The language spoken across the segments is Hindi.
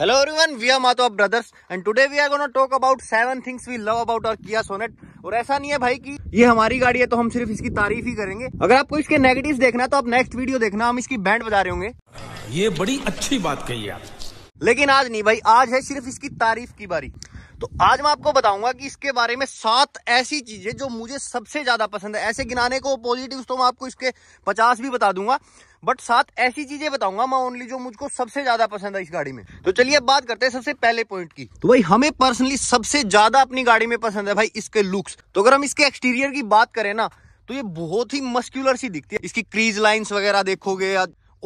Hello everyone, we are Matwa brothers and today we are going to talk about seven things we love about our Kia Sonet. और ऐसा नहीं है भाई कि ये हमारी गाड़ी है तो हम सिर्फ इसकी तारीफ ही करेंगे अगर आपको इसके नेगेटिव्स देखना है तो आप नेक्स्ट वीडियो देखना हम इसकी बैंड बजा रहे होंगे ये बड़ी अच्छी बात कही आप लेकिन आज नहीं भाई आज है सिर्फ इसकी तारीफ की बारी तो आज मैं आपको बताऊंगा कि इसके बारे में सात ऐसी चीजें जो मुझे सबसे ज्यादा पसंद है ऐसे गिनाने को पॉजिटिव तो मैं आपको इसके पचास भी बता दूंगा बट साथ ऐसी चीजें बताऊंगा मैं ओनली जो मुझको सबसे ज्यादा पसंद है इस गाड़ी में तो चलिए अब बात करते हैं सबसे पहले पॉइंट की तो भाई हमें पर्सनली सबसे ज्यादा अपनी गाड़ी में पसंद है भाई इसके लुक्स तो अगर हम इसके एक्सटीरियर की बात करें ना तो ये बहुत ही मस्क्यूलर सी दिखती है इसकी क्रीज लाइन्स वगैरह देखोगे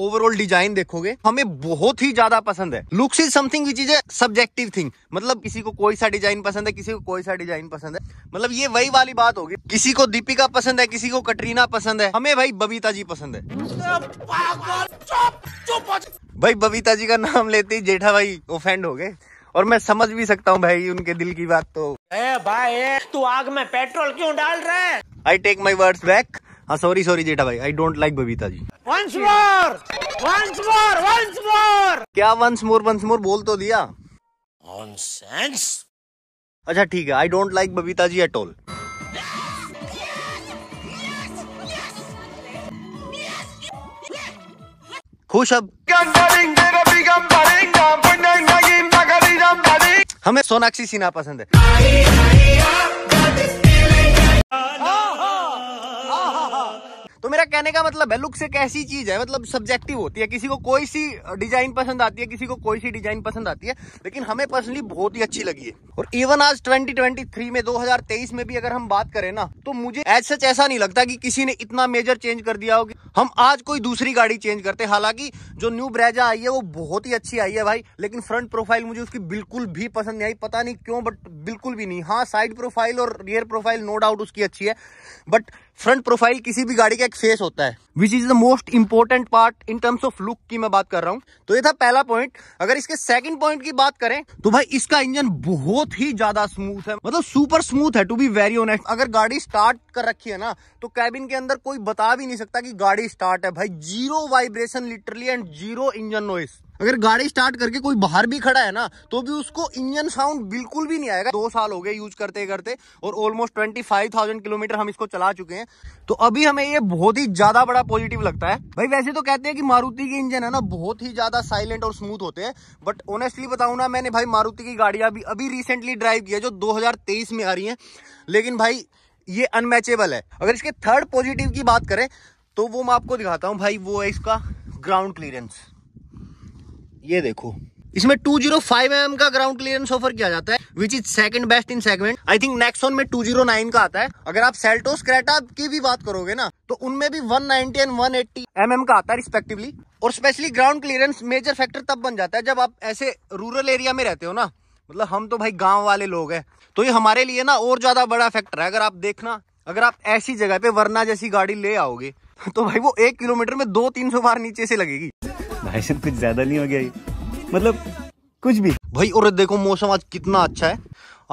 ओवरऑल डिजाइन देखोगे हमें बहुत ही ज्यादा पसंद है looks is something which is a subjective thing मतलब किसी को कोई सा डिजाइन पसंद है किसी को कोई सा डिजाइन पसंद है मतलब ये वही वाली बात होगी किसी को दीपिका पसंद है किसी को कटरीना पसंद है हमें भाई बबीता जी पसंद है भाई बबीता जी का नाम लेते ही जेठा भाई ओफेंड हो गए और मैं समझ भी सकता हूँ भाई उनके दिल की बात तो ए भाई तू आग में पेट्रोल क्यों डाल रहा है I take my words back हाँ सॉरी सॉरी जेठा भाई I don't like Babita ji once more once more once more क्या वंस मोर वंस मोर बोल तो दिया नॉनसेंस अच्छा ठीक है I don't like Babita ji at all खुश अब हमें सोनाक्षी सिन्हा पसंद है तो मेरा कहने का मतलब है लुक्स एक ऐसी चीज है मतलब सब्जेक्टिव होती है किसी को कोई सी डिजाइन पसंद आती है किसी को कोई सी डिजाइन पसंद आती है लेकिन हमें पर्सनली बहुत ही अच्छी लगी है और इवन आज 2023 में 2023 में भी अगर हम बात करें ना तो मुझे एज सच ऐसा नहीं लगता कि किसी ने इतना मेजर चेंज कर दिया होगी हम आज कोई दूसरी गाड़ी चेंज करते हालांकि जो न्यू ब्रेजा आई है वो बहुत ही अच्छी आई है भाई लेकिन फ्रंट प्रोफाइल मुझे उसकी बिल्कुल भी पसंद नहीं आई पता नहीं क्यों बट बिल्कुल भी नहीं हाँ साइड प्रोफाइल और रियर प्रोफाइल नो डाउट उसकी अच्छी है बट फ्रंट प्रोफाइल किसी भी गाड़ी का एक फेस होता है which is the most important part in terms of look की मैं बात कर रहा हूँ तो ये था पहला पॉइंट अगर इसके सेकंड पॉइंट की बात करें तो भाई इसका इंजन बहुत ही ज्यादा स्मूथ है मतलब सुपर स्मूथ है टू बी वेरी ऑनेस्ट अगर गाड़ी स्टार्ट कर रखी है ना तो कैबिन के अंदर कोई बता भी नहीं सकता कि गाड़ी स्टार्ट है भाई zero vibration literally and zero engine noise अगर गाड़ी स्टार्ट करके कोई बाहर भी खड़ा है ना तो भी उसको इंजन साउंड बिल्कुल भी नहीं आएगा दो साल हो गए यूज करते करते और almost twenty five thousand kilometre हम इसको चला चुके हैं तो अभी हमें ये बहुत ही ज्यादा बड़ा पॉजिटिव लगता है भाई वैसे तो कहते हैं कि मारुति के इंजन है ना बहुत ही ज्यादा साइलेंट और स्मूथ होते हैं बट ऑनेस्टली बताऊ ना मैंने भाई मारुति की गाड़ियां अभी अभी रिसेंटली ड्राइव किया जो दो में आ रही है लेकिन भाई ये अनमैचेबल है अगर इसके थर्ड पॉजिटिव की बात करें तो वो मैं आपको दिखाता हूँ भाई वो है इसका ग्राउंड क्लियरेंस ये देखो इसमें 205 जीरो mm का ग्राउंड क्लियरेंस ऑफर किया जाता है which is second best in segment I think Nexon में 209 का आता है अगर आप सेल्टोस क्रेटा की भी बात करोगे ना तो उनमें भी 190 एंड वन एट्टी mm का आता है रिस्पेक्टिवली और specially ground clearance major factor तब बन जाता है जब आप ऐसे रूरल एरिया में रहते हो ना मतलब हम तो भाई गाँव वाले लोग हैं तो ये हमारे लिए ना और ज्यादा बड़ा फैक्टर है अगर आप देखना अगर आप ऐसी जगह पे वरना जैसी गाड़ी ले आओगे तो भाई वो एक किलोमीटर में दो तीन सौ बार नीचे से लगेगी भाई सब कुछ ज्यादा नहीं हो गया ये मतलब कुछ भी भाई और देखो मौसम आज कितना अच्छा है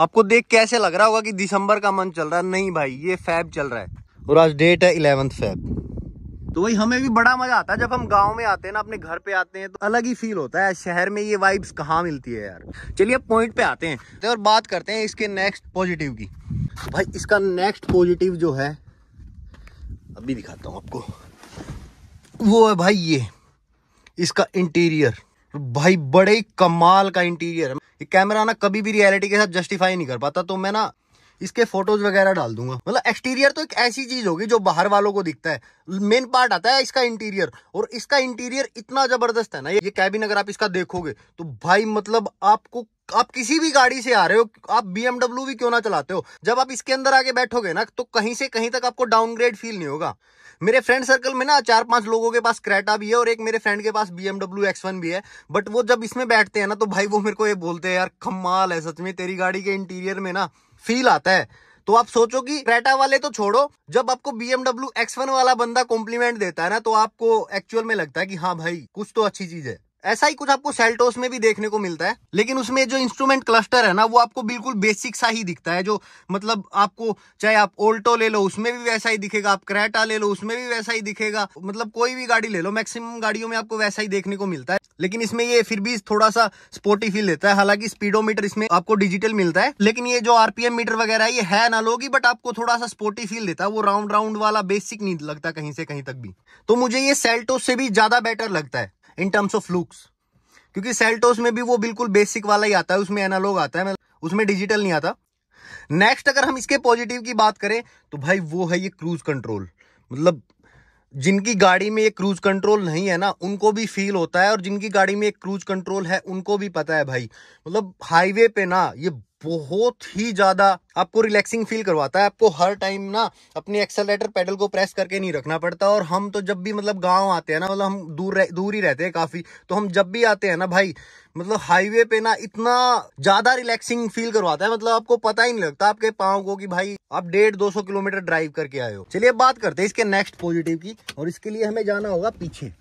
आपको देख कैसे लग रहा होगा कि दिसंबर का मंथ चल रहा है नहीं भाई ये फैब चल रहा है और आज डेट है इलेवंथ फैब तो वही हमें भी बड़ा मजा आता है जब हम गांव में आते हैं ना अपने घर पे आते हैं तो अलग ही फील होता है शहर में ये वाइब्स कहाँ मिलती है यार चलिए पॉइंट पे आते हैं तो और बात करते हैं इसके नेक्स्ट पॉजिटिव की भाई इसका नेक्स्ट पॉजिटिव जो है अभी दिखाता हूँ आपको वो है भाई ये इसका इंटीरियर भाई बड़े कमाल का इंटीरियर है ये कैमरा ना कभी भी रियलिटी के साथ जस्टिफाई नहीं कर पाता तो मैं ना इसके फोटोज वगैरह डाल दूंगा मतलब एक्सटीरियर तो एक ऐसी चीज होगी जो बाहर वालों को दिखता है मेन पार्ट आता है इसका इंटीरियर और इसका इंटीरियर इतना जबरदस्त है ना ये कैबिन अगर आप इसका देखोगे तो भाई मतलब आपको आप किसी भी गाड़ी से आ रहे हो आप बीएमडब्ल्यू भी क्यों ना चलाते हो जब आप इसके अंदर आके बैठोगे ना तो कहीं से कहीं तक आपको डाउनग्रेड फील नहीं होगा मेरे फ्रेंड सर्कल में ना चार पांच लोगों के पास क्रेटा भी है और एक मेरे फ्रेंड के पास बीएमडब्ल्यू एक्स वन भी है बट वो जब इसमें बैठते हैं ना तो भाई वो मेरे को ये बोलते हैं यार कमाल है सच में तेरी गाड़ी के इंटीरियर में ना फील आता है तो आप सोचो कि क्रेटा वाले तो छोड़ो जब आपको एक्स वन वाला बंदा कॉम्प्लीमेंट देता है ना तो आपको एक्चुअल में लगता है कि हाँ भाई कुछ तो अच्छी चीज है ऐसा ही कुछ आपको सेल्टोस में भी देखने को मिलता है लेकिन उसमें जो इंस्ट्रूमेंट क्लस्टर है ना वो आपको बिल्कुल बेसिक सा ही दिखता है जो मतलब आपको चाहे आप ओल्टो ले लो उसमें भी वैसा ही दिखेगा आप क्रेटा ले लो उसमें भी वैसा ही दिखेगा मतलब कोई भी गाड़ी ले लो मैक्सिमम गाड़ियों में आपको वैसा ही देखने को मिलता है लेकिन इसमें ये फिर भी थोड़ा सा स्पोर्टी फील देता है हालांकि स्पीडोमीटर इसमें आपको डिजिटल मिलता है लेकिन ये जो आरपीएम मीटर वगैरह ये है ना लोगी बट आपको थोड़ा सा स्पोर्टी फील देता है वो राउंड राउंड वाला बेसिक नहीं लगता कहीं से कहीं तक भी तो मुझे ये सेल्टोस से भी ज्यादा बेटर लगता है इन टर्म्स ऑफ लुक्स क्योंकि सेल्टोस में भी वो बिल्कुल बेसिक वाला ही आता है उसमें एनालॉग आता है मतलब उसमें डिजिटल नहीं आता नेक्स्ट अगर हम इसके पॉजिटिव की बात करें तो भाई वो है ये क्रूज कंट्रोल मतलब जिनकी गाड़ी में ये क्रूज कंट्रोल नहीं है ना उनको भी फील होता है और जिनकी गाड़ी में एक क्रूज कंट्रोल है उनको भी पता है भाई मतलब हाईवे पे ना ये बहुत ही ज़्यादा आपको रिलैक्सिंग फील करवाता है आपको हर टाइम ना अपने एक्सेलेटर पेडल को प्रेस करके नहीं रखना पड़ता और हम तो जब भी मतलब गांव आते हैं ना मतलब हम दूर रह, दूर ही रहते हैं काफ़ी तो हम जब भी आते हैं ना भाई मतलब हाईवे पे ना इतना ज़्यादा रिलैक्सिंग फील करवाता है मतलब आपको पता ही नहीं लगता आपके पाओ को कि भाई आप डेढ़ दो सौ किलोमीटर ड्राइव करके आए हो चलिए बात करते हैं इसके नेक्स्ट पॉजिटिव की और इसके लिए हमें जाना होगा पीछे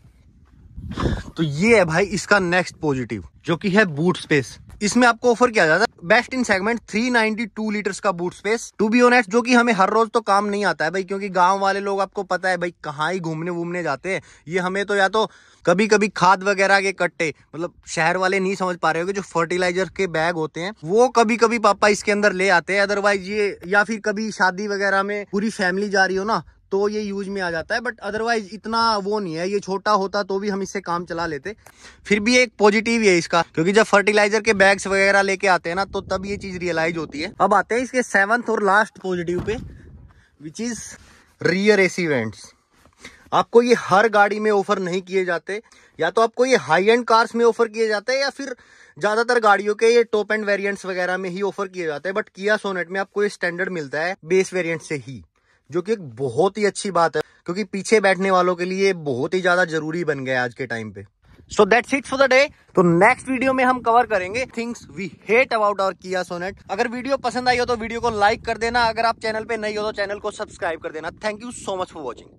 तो ये है भाई इसका नेक्स्ट पॉजिटिव जो कि है बूट स्पेस इसमें आपको ऑफर किया जाता है बेस्ट इन सेगमेंट 392 लीटर्स का boot space to be honest जो कि हमें हर रोज तो काम नहीं आता है भाई क्योंकि गांव वाले लोग आपको पता है भाई कहाँ ही घूमने वूमने जाते हैं ये हमें तो या तो कभी कभी खाद वगैरह के कट्टे मतलब शहर वाले नहीं समझ पा रहे होंगे जो फर्टिलाइजर के बैग होते हैं वो कभी कभी पापा इसके अंदर ले आते हैं अदरवाइज ये या फिर कभी शादी वगैरह में पूरी फैमिली जा रही हो ना तो ये यूज में आ जाता है बट अदरवाइज इतना वो नहीं है ये छोटा होता तो भी हम इससे काम चला लेते फिर भी एक पॉजिटिव है इसका क्योंकि जब फर्टिलाइजर के बैग्स वगैरह लेके आते हैं ना तो तब ये चीज रियलाइज होती है अब आते हैं इसके सेवंथ और लास्ट पॉजिटिव पे which is rear AC vents आपको ये हर गाड़ी में ऑफर नहीं किए जाते या तो आपको ये हाई एंड कार्स में ऑफर किए जाते हैं या फिर ज्यादातर गाड़ियों के ये टॉप एंड वेरिएंट्स वगैरह में ही ऑफर किए जाते हैं बट किया सोनेट में आपको ये स्टैंडर्ड मिलता है बेस वेरिएंट से ही जो कि एक बहुत ही अच्छी बात है क्योंकि पीछे बैठने वालों के लिए बहुत ही ज्यादा जरूरी बन गया आज के टाइम पे so that's it for the day तो नेक्स्ट वीडियो में हम कवर करेंगे things we hate about our Kia Sonet अगर वीडियो पसंद आई हो तो वीडियो को लाइक कर देना अगर आप चैनल पे नहीं हो तो चैनल को सब्सक्राइब कर देना thank you so much for watching